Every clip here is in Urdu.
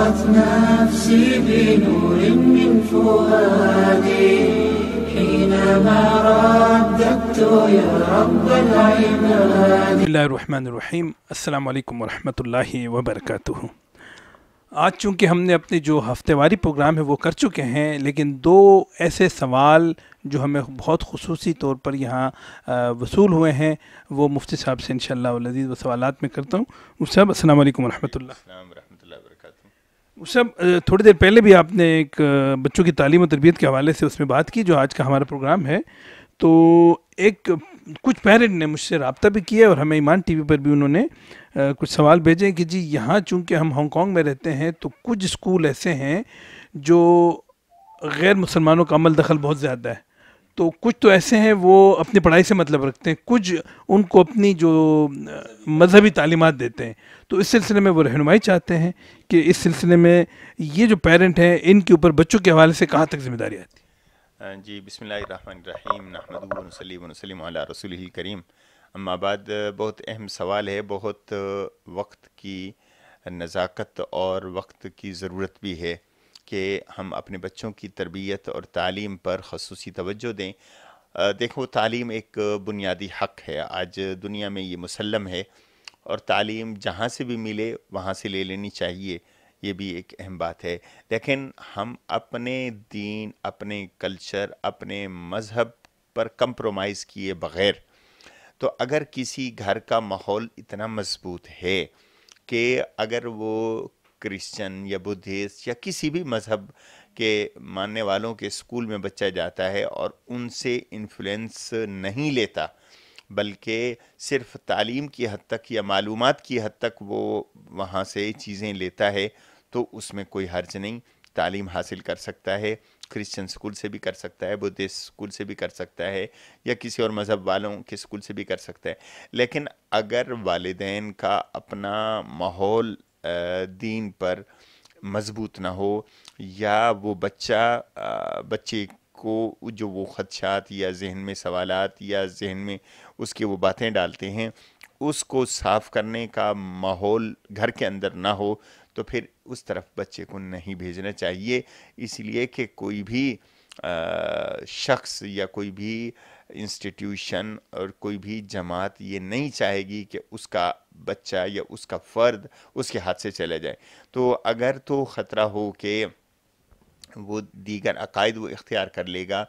نفسي بنور من فؤادي حينما رددت يا رب العباد الرحمن الرحیم السلام علیکم ورحمۃ اللہ وبرکاتہ آج چونکہ ہم نے اپنے جو ہفتے واری پروگرام ہے وہ کر چکے ہیں لیکن دو ایسے سوال جو ہمیں بہت خصوصی طور پر یہاں وصول ہوئے ہیں وہ مفتی صاحب سے انشاءاللہ اللہ وہ سوالات میں کرتا ہوں مفتی صاحب السلام علیکم ورحمۃ رحمۃ اللہ سب تھوڑی دیر پہلے بھی آپ نے ایک بچوں کی تعلیم و تربیت کے حوالے سے اس میں بات کی جو آج کا ہمارا پروگرام ہے تو ایک کچھ پیرنٹ نے مجھ سے رابطہ بھی کیا اور ہمیں ایمان ٹی وی پر بھی انہوں نے کچھ سوال بھیجے کہ جی یہاں چونکہ ہم ہانگ کانگ میں رہتے ہیں تو کچھ اسکول ایسے ہیں جو غیر مسلمانوں کا عمل دخل بہت زیادہ ہے تو کچھ تو ایسے ہیں وہ اپنی پڑھائی سے مطلب رکھتے ہیں کچھ ان کو اپنی جو مذہبی تعلیمات دیتے ہیں تو اس سلسلے میں وہ رہنمائی چاہتے ہیں کہ اس سلسلے میں یہ جو پیرنٹ ہیں ان کے اوپر بچوں کے حوالے سے کہاں تک ذمہ داری آتی ہے جی بسم اللہ الرحمن الرحیم السلیم السلم علیہ رسول کریم اما بعد بہت اہم سوال ہے بہت وقت کی نزاکت اور وقت کی ضرورت بھی ہے کہ ہم اپنے بچوں کی تربیت اور تعلیم پر خصوصی توجہ دیں دیکھو تعلیم ایک بنیادی حق ہے آج دنیا میں یہ مسلم ہے اور تعلیم جہاں سے بھی ملے وہاں سے لے لینی چاہیے یہ بھی ایک اہم بات ہے لیکن ہم اپنے دین اپنے کلچر اپنے مذہب پر کمپرومائز کیے بغیر تو اگر کسی گھر کا ماحول اتنا مضبوط ہے کہ اگر وہ کرسچن یا بدھیس یا کسی بھی مذہب کے ماننے والوں کے اسکول میں بچہ جاتا ہے اور ان سے انفلینس نہیں لیتا بلکہ صرف تعلیم کی حد تک یا معلومات کی حد تک وہ وہاں سے چیزیں لیتا ہے تو اس میں کوئی حرج نہیں تعلیم حاصل کر سکتا ہے کرسچن اسکول سے بھی کر سکتا ہے بدھسٹ اسکول سے بھی کر سکتا ہے یا کسی اور مذہب والوں کے اسکول سے بھی کر سکتا ہے لیکن اگر والدین کا اپنا ماحول دین پر مضبوط نہ ہو یا وہ بچہ بچے کو جو وہ خدشات یا ذہن میں سوالات یا ذہن میں اس کے وہ باتیں ڈالتے ہیں اس کو صاف کرنے کا ماحول گھر کے اندر نہ ہو تو پھر اس طرف بچے کو نہیں بھیجنا چاہیے اس لیے کہ کوئی بھی شخص یا کوئی بھی انسٹیٹیوشن اور کوئی بھی جماعت یہ نہیں چاہے گی کہ اس کا بچہ یا اس کا فرد اس کے ہاتھ سے چلے جائے تو اگر تو خطرہ ہو کہ وہ دیگر عقائد وہ اختیار کر لے گا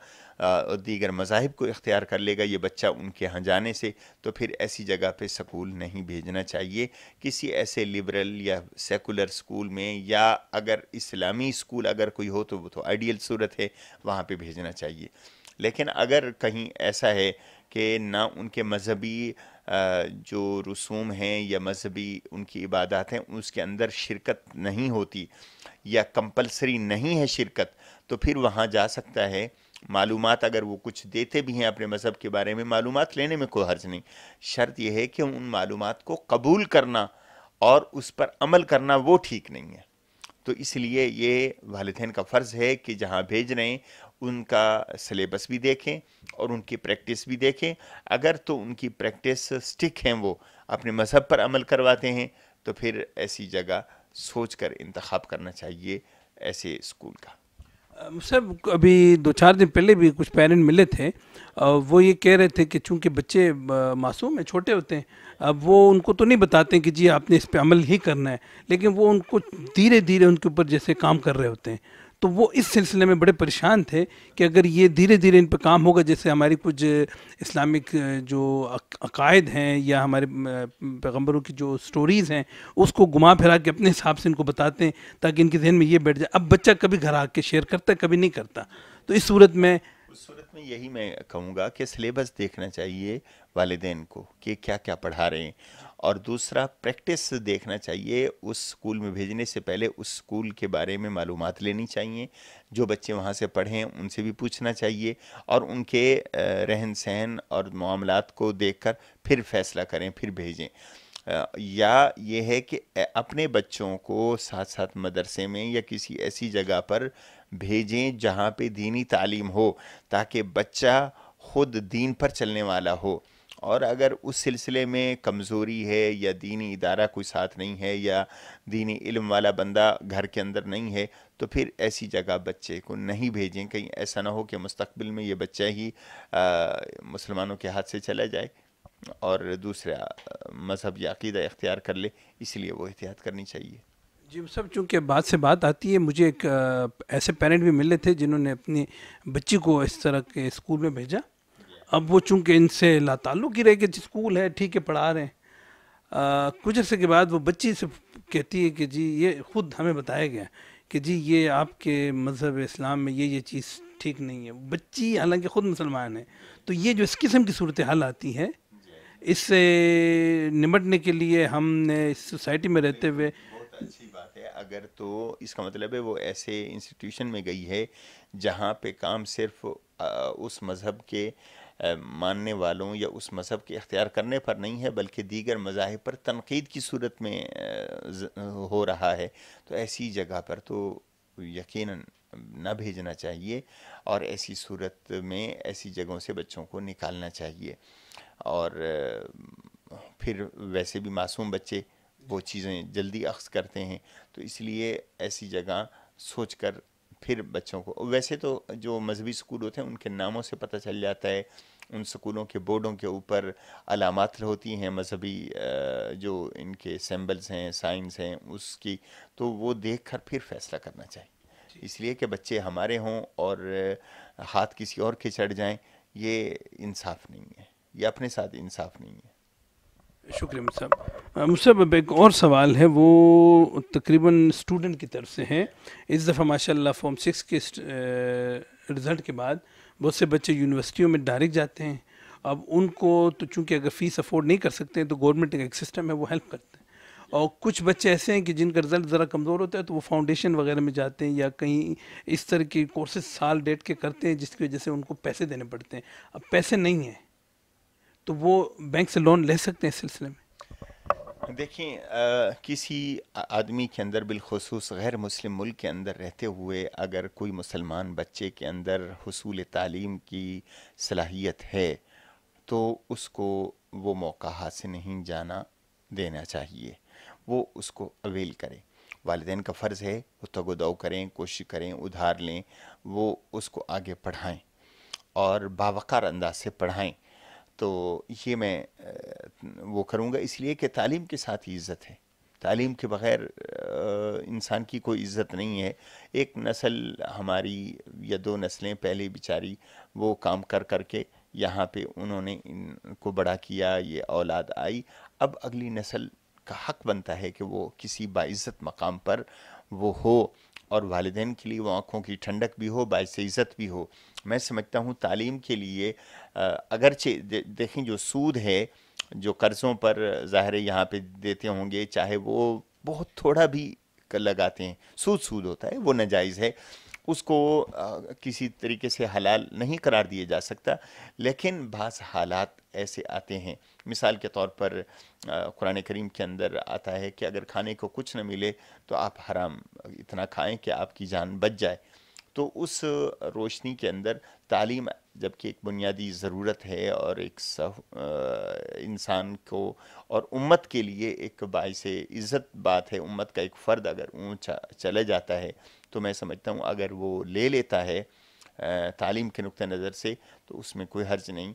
دیگر مذاہب کو اختیار کر لے گا یہ بچہ ان کے ہاں جانے سے تو پھر ایسی جگہ پہ سکول نہیں بھیجنا چاہیے کسی ایسے لبرل یا سیکولر سکول میں یا اگر اسلامی اسکول اگر کوئی ہو تو وہ تو آئیڈیل صورت ہے وہاں پہ بھیجنا چاہیے لیکن اگر کہیں ایسا ہے کہ نہ ان کے مذہبی جو رسوم ہیں یا مذہبی ان کی عبادات ہیں اس کے اندر شرکت نہیں ہوتی یا کمپلسری نہیں ہے شرکت تو پھر وہاں جا سکتا ہے معلومات اگر وہ کچھ دیتے بھی ہیں اپنے مذہب کے بارے میں معلومات لینے میں کوئی حرج نہیں شرط یہ ہے کہ ان معلومات کو قبول کرنا اور اس پر عمل کرنا وہ ٹھیک نہیں ہے تو اس لیے یہ والدین کا فرض ہے کہ جہاں بھیج رہے ہیں ان کا سلیبس بھی دیکھیں اور ان کی پریکٹس بھی دیکھیں اگر تو ان کی پریکٹس سٹک ہیں وہ اپنے مذہب پر عمل کرواتے ہیں تو پھر ایسی جگہ سوچ کر انتخاب کرنا چاہیے ایسے اسکول کا سر ابھی دو چار دن پہلے بھی کچھ پیرنٹ ملے تھے وہ یہ کہہ رہے تھے کہ چونکہ بچے معصوم ہیں چھوٹے ہوتے ہیں اب وہ ان کو تو نہیں بتاتے ہیں کہ جی آپ نے اس پہ عمل ہی کرنا ہے لیکن وہ ان کو دھیرے دھیرے ان کے اوپر جیسے کام کر رہے ہوتے ہیں تو وہ اس سلسلے میں بڑے پریشان تھے کہ اگر یہ دھیرے دھیرے ان پہ کام ہوگا جیسے ہماری کچھ اسلامک جو عقائد ہیں یا ہمارے پیغمبروں کی جو سٹوریز ہیں اس کو گما پھرا کے اپنے حساب سے ان کو بتاتے ہیں تاکہ ان کے ذہن میں یہ بیٹھ جائے اب بچہ کبھی گھر آ کے شیئر کرتا ہے کبھی نہیں کرتا تو اس صورت میں اس صورت میں یہی میں کہوں گا کہ سلیبس دیکھنا چاہیے والدین کو کہ کیا کیا پڑھا رہے ہیں اور دوسرا پریکٹس دیکھنا چاہیے اس سکول میں بھیجنے سے پہلے اس سکول کے بارے میں معلومات لینی چاہیے جو بچے وہاں سے پڑھیں ان سے بھی پوچھنا چاہیے اور ان کے رہن سہن اور معاملات کو دیکھ کر پھر فیصلہ کریں پھر بھیجیں یا یہ ہے کہ اپنے بچوں کو ساتھ ساتھ مدرسے میں یا کسی ایسی جگہ پر بھیجیں جہاں پہ دینی تعلیم ہو تاکہ بچہ خود دین پر چلنے والا ہو اور اگر اس سلسلے میں کمزوری ہے یا دینی ادارہ کوئی ساتھ نہیں ہے یا دینی علم والا بندہ گھر کے اندر نہیں ہے تو پھر ایسی جگہ بچے کو نہیں بھیجیں کہیں ایسا نہ ہو کہ مستقبل میں یہ بچہ ہی مسلمانوں کے ہاتھ سے چلا جائے اور دوسرا مذہب یا عقیدہ اختیار کر لے اس لیے وہ احتیاط کرنی چاہیے جی سب چونکہ بات سے بات آتی ہے مجھے ایک ایسے پیرنٹ بھی ملے تھے جنہوں نے اپنی بچی کو اس طرح کے اسکول میں بھیجا اب وہ چونکہ ان سے لا تعلق ہی گرے کہ اسکول جی ہے ٹھیک ہے پڑھا رہے ہیں کچھ عرصے کے بعد وہ بچی سے کہتی ہے کہ جی یہ خود ہمیں بتایا گیا کہ جی یہ آپ کے مذہب اسلام میں یہ یہ چیز ٹھیک نہیں ہے بچی حالانکہ خود مسلمان ہے تو یہ جو اس قسم کی صورتحال آتی ہے اس سے نمٹنے کے لیے ہم نے اس سوسائٹی میں رہتے ہوئے اگر تو اس کا مطلب ہے وہ ایسے انسٹیٹیوشن میں گئی ہے جہاں پہ کام صرف اس مذہب کے ماننے والوں یا اس مذہب کے اختیار کرنے پر نہیں ہے بلکہ دیگر مذاہب پر تنقید کی صورت میں ہو رہا ہے تو ایسی جگہ پر تو یقیناً نہ بھیجنا چاہیے اور ایسی صورت میں ایسی جگہوں سے بچوں کو نکالنا چاہیے اور پھر ویسے بھی معصوم بچے وہ چیزیں جلدی اخذ کرتے ہیں تو اس لیے ایسی جگہ سوچ کر پھر بچوں کو ویسے تو جو مذہبی اسکول ہوتے ہیں ان کے ناموں سے پتہ چل جاتا ہے ان سکولوں کے بورڈوں کے اوپر علامات ہوتی ہیں مذہبی جو ان کے سیمبلز ہیں سائنس ہیں اس کی تو وہ دیکھ کر پھر فیصلہ کرنا چاہیے جی۔ اس لیے کہ بچے ہمارے ہوں اور ہاتھ کسی اور کھچڑ جائیں یہ انصاف نہیں ہے یہ اپنے ساتھ انصاف نہیں ہے شکریہ مصحف مصحب اب ایک اور سوال ہے وہ تقریباً اسٹوڈنٹ کی طرف سے ہیں اس دفعہ ماشاء اللہ فارم سکس کے رزلٹ کے بعد بہت سے بچے یونیورسٹیوں میں ڈائریکٹ جاتے ہیں اب ان کو تو چونکہ اگر فیس افورڈ نہیں کر سکتے تو گورنمنٹ کا ایک سسٹم ہے وہ ہیلپ کرتے ہیں اور کچھ بچے ایسے ہیں کہ جن کا رزلٹ ذرا کمزور ہوتا ہے تو وہ فاؤنڈیشن وغیرہ میں جاتے ہیں یا کہیں اس طرح کے کورسز سال ڈیٹ کے کرتے ہیں جس کی وجہ سے ان کو پیسے دینے پڑتے ہیں اب پیسے نہیں ہیں تو وہ بینک سے لون لے سکتے ہیں اس سلسلے میں دیکھیں کسی آدمی کے اندر بالخصوص غیر مسلم ملک کے اندر رہتے ہوئے اگر کوئی مسلمان بچے کے اندر حصول تعلیم کی صلاحیت ہے تو اس کو وہ موقع حاصل نہیں جانا دینا چاہیے وہ اس کو اویل کرے والدین کا فرض ہے وہ تگ و دو کریں کوشش کریں ادھار لیں وہ اس کو آگے پڑھائیں اور باوقار انداز سے پڑھائیں تو یہ میں وہ کروں گا اس لیے کہ تعلیم کے ساتھ ہی عزت ہے تعلیم کے بغیر انسان کی کوئی عزت نہیں ہے ایک نسل ہماری یا دو نسلیں پہلے بیچاری وہ کام کر کر کے یہاں پہ انہوں نے ان کو بڑا کیا یہ اولاد آئی اب اگلی نسل کا حق بنتا ہے کہ وہ کسی باعزت مقام پر وہ ہو اور والدین کے لیے وہ آنکھوں کی ٹھنڈک بھی ہو باعث عزت بھی ہو میں سمجھتا ہوں تعلیم کے لیے اگرچہ دیکھیں جو سود ہے جو قرضوں پر ظاہر یہاں پہ دیتے ہوں گے چاہے وہ بہت تھوڑا بھی لگاتے ہیں سود سود ہوتا ہے وہ ناجائز ہے اس کو کسی طریقے سے حلال نہیں قرار دیا جا سکتا لیکن بعض حالات ایسے آتے ہیں مثال کے طور پر قرآن کریم کے اندر آتا ہے کہ اگر کھانے کو کچھ نہ ملے تو آپ حرام اتنا کھائیں کہ آپ کی جان بچ جائے تو اس روشنی کے اندر تعلیم جبکہ ایک بنیادی ضرورت ہے اور ایک انسان کو اور امت کے لیے ایک باعث عزت بات ہے امت کا ایک فرد اگر اونچا چلا جاتا ہے تو میں سمجھتا ہوں اگر وہ لے لیتا ہے تعلیم کے نقطہ نظر سے تو اس میں کوئی حرج نہیں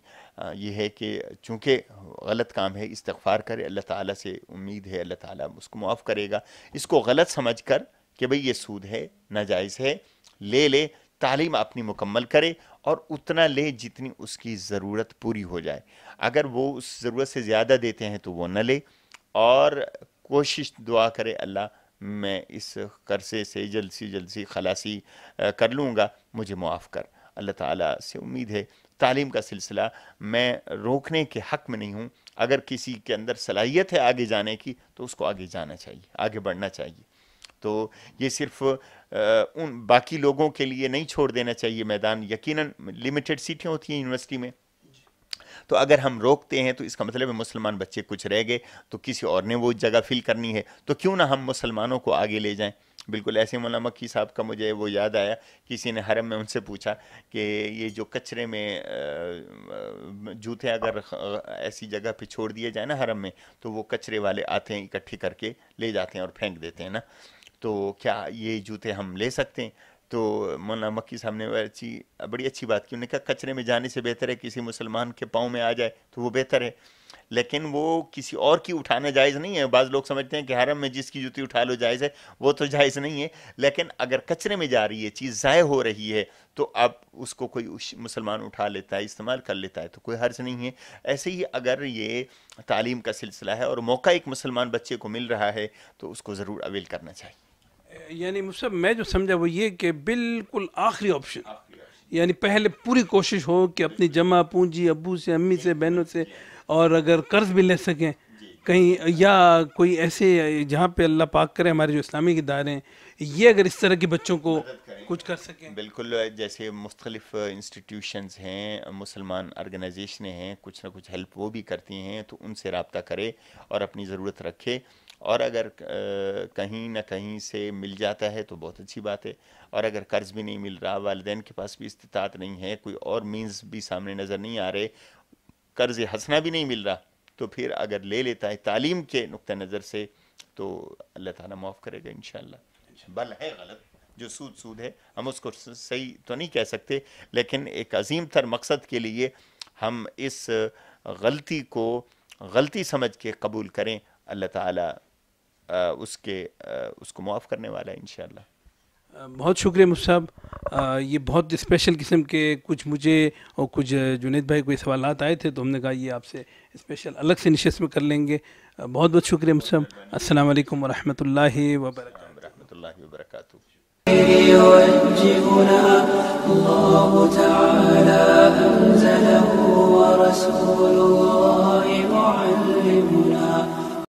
یہ ہے کہ چونکہ غلط کام ہے استغفار کرے اللہ تعالیٰ سے امید ہے اللہ تعالیٰ اس کو معاف کرے گا اس کو غلط سمجھ کر کہ بھئی یہ سود ہے ناجائز ہے لے لے تعلیم اپنی مکمل کرے اور اتنا لے جتنی اس کی ضرورت پوری ہو جائے اگر وہ اس ضرورت سے زیادہ دیتے ہیں تو وہ نہ لے اور کوشش دعا کرے اللہ میں اس قرضے سے جلد سے جلد سے خلاصی کر لوں گا مجھے معاف کر اللہ تعالیٰ سے امید ہے تعلیم کا سلسلہ میں روکنے کے حق میں نہیں ہوں اگر کسی کے اندر صلاحیت ہے آگے جانے کی تو اس کو آگے جانا چاہیے آگے بڑھنا چاہیے تو یہ صرف ان باقی لوگوں کے لیے نہیں چھوڑ دینا چاہیے میدان یقیناً لیمیٹڈ سیٹیں ہوتی ہیں یونیورسٹی میں تو اگر ہم روکتے ہیں تو اس کا مطلب ہے مسلمان بچے کچھ رہ گئے تو کسی اور نے وہ جگہ فل کرنی ہے تو کیوں نہ ہم مسلمانوں کو آگے لے جائیں بالکل ایسے مولانا مکی صاحب کا مجھے وہ یاد آیا کسی نے حرم میں ان سے پوچھا کہ یہ جو کچرے میں جوتے اگر ایسی جگہ پہ چھوڑ دیے جائیں نا حرم میں تو وہ کچرے والے آتے ہیں اکٹھے کر کے لے جاتے ہیں اور پھینک دیتے ہیں نا تو کیا یہ جوتے ہم لے سکتے ہیں تو مولانا مکی صاحب نے اچھی بڑی اچھی بات کی انہوں نے کہا کچرے میں جانے سے بہتر ہے کسی مسلمان کے پاؤں میں آ جائے تو وہ بہتر ہے لیکن وہ کسی اور کی اٹھانا جائز نہیں ہے بعض لوگ سمجھتے ہیں کہ حرم میں جس کی جوتی اٹھا لو جائز ہے وہ تو جائز نہیں ہے لیکن اگر کچرے میں جا رہی ہے چیز ضائع ہو رہی ہے تو اب اس کو کوئی مسلمان اٹھا لیتا ہے استعمال کر لیتا ہے تو کوئی حرض نہیں ہے ایسے ہی اگر یہ تعلیم کا سلسلہ ہے اور موقع ایک مسلمان بچے کو مل رہا ہے تو اس کو ضرور اویل کرنا چاہیے یعنی مجھ سے میں جو سمجھا وہ یہ کہ بالکل آخری آپشن یعنی پہلے پوری کوشش ہو کہ اپنی جمع پونجی ابو سے امی سے بہنوں سے اور اگر قرض بھی لے سکیں جی. کہیں یا کوئی ایسے جہاں پہ اللہ پاک کرے ہمارے جو اسلامی ادارے ہیں یہ اگر اس طرح کے بچوں کو کچھ کر سکیں بالکل جیسے مختلف انسٹیٹیوشنز ہیں مسلمان آرگنائزیشنیں ہیں کچھ نہ کچھ ہیلپ وہ بھی کرتی ہیں تو ان سے رابطہ کرے اور اپنی ضرورت رکھے اور اگر کہیں نہ کہیں سے مل جاتا ہے تو بہت اچھی بات ہے اور اگر قرض بھی نہیں مل رہا والدین کے پاس بھی استطاعت نہیں ہے کوئی اور مینز بھی سامنے نظر نہیں آ رہے قرض ہنسنا بھی نہیں مل رہا تو پھر اگر لے لیتا ہے تعلیم کے نقطہ نظر سے تو اللہ تعالیٰ معاف کرے گا انشاءاللہ بل ہے غلط جو سود سود ہے ہم اس کو صحیح تو نہیں کہہ سکتے لیکن ایک عظیم تر مقصد کے لیے ہم اس غلطی کو غلطی سمجھ کے قبول کریں اللہ تعالیٰ اس کے اس کو معاف کرنے والا ہے انشاءاللہ بہت شکریہ صاحب یہ بہت اسپیشل قسم کے کچھ مجھے اور کچھ جنید بھائی کوئی سوالات آئے تھے تو ہم نے کہا یہ آپ سے اسپیشل الگ سے نشست میں کر لیں گے بہت بہت شکریہ صاحب السلام علیکم ورحمۃ اللہ وبرکاتہ ورحمۃ اللہ وبرکاتہ يوجهنا الله تعالى أنزله ورسول الله معلمنا